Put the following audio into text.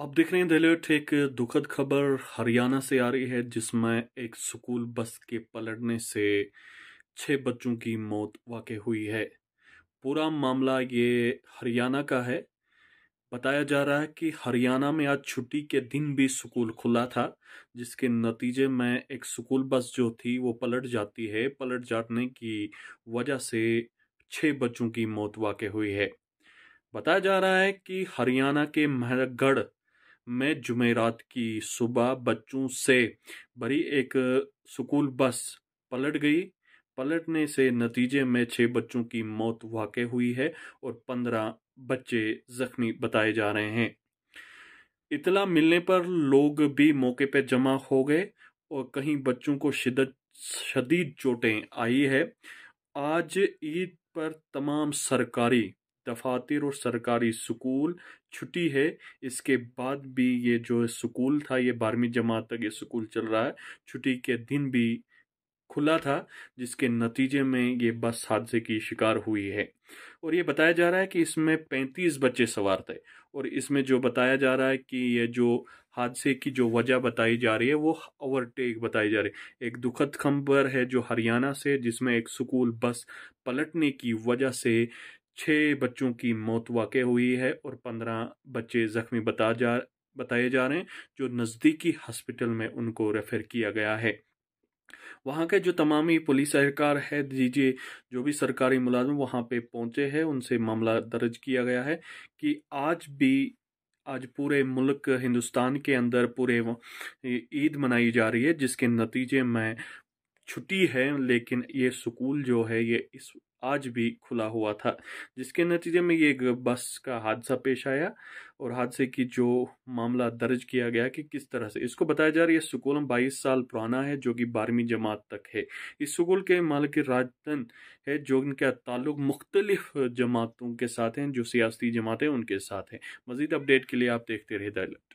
आप देख रहे हैं दिलेट एक दुखद खबर हरियाणा से आ रही है जिसमें एक स्कूल बस के पलटने से छः बच्चों की मौत वाक़ हुई है पूरा मामला ये हरियाणा का है बताया जा रहा है कि हरियाणा में आज छुट्टी के दिन भी स्कूल खुला था जिसके नतीजे में एक स्कूल बस जो थी वो पलट जाती है पलट जाने की वजह से छः बच्चों की मौत वाक़ हुई है बताया जा रहा है कि हरियाणा के महरगढ़ मैं जुमेरात की सुबह बच्चों से भरी एक स्कूल बस पलट गई पलटने से नतीजे में छः बच्चों की मौत वाक़ हुई है और पंद्रह बच्चे जख्मी बताए जा रहे हैं इतला मिलने पर लोग भी मौके पर जमा हो गए और कहीं बच्चों को शिदत शदीद चोटें आई है आज ईद पर तमाम सरकारी दफातर और सरकारी स्कूल छुट्टी है इसके बाद भी ये जो स्कूल था ये बारहवीं जमात तक ये स्कूल चल रहा है छुट्टी के दिन भी खुला था जिसके नतीजे में ये बस हादसे की शिकार हुई है और ये बताया जा रहा है कि इसमें पैंतीस बच्चे सवार थे और इसमें जो बताया जा रहा है कि ये जो हादसे की जो वजह बताई जा रही है वो ओवरटेक बताई जा रही है एक दुखद खबर है जो हरियाणा से जिसमें एक स्कूल बस पलटने की वजह से छः बच्चों की मौत वाक़ हुई है और पंद्रह बच्चे ज़ख्मी बता जा बताए जा रहे हैं जो नज़दीकी हॉस्पिटल में उनको रेफ़र किया गया है वहाँ के जो तमामी पुलिस अहकार है दीजिए जो भी सरकारी मुलाजम वहाँ पे पहुँचे हैं उनसे मामला दर्ज किया गया है कि आज भी आज पूरे मुल्क हिंदुस्तान के अंदर पूरे ईद मनाई जा रही है जिसके नतीजे में छुट्टी है लेकिन ये स्कूल जो है ये इस आज भी खुला हुआ था जिसके नतीजे में ये एक बस का हादसा पेश आया और हादसे की जो मामला दर्ज किया गया कि किस तरह से इसको बताया जा रहा है सुकूलम 22 साल पुराना है जो कि बारहवीं जमात तक है इस सुकूल के मालिक राजतन है जो इनका ताल्लुक मुख्तलिफ जमातों के साथ हैं जो सियासी जमातें उनके साथ हैं मजीद अपडेट के लिए आप देखते रहे द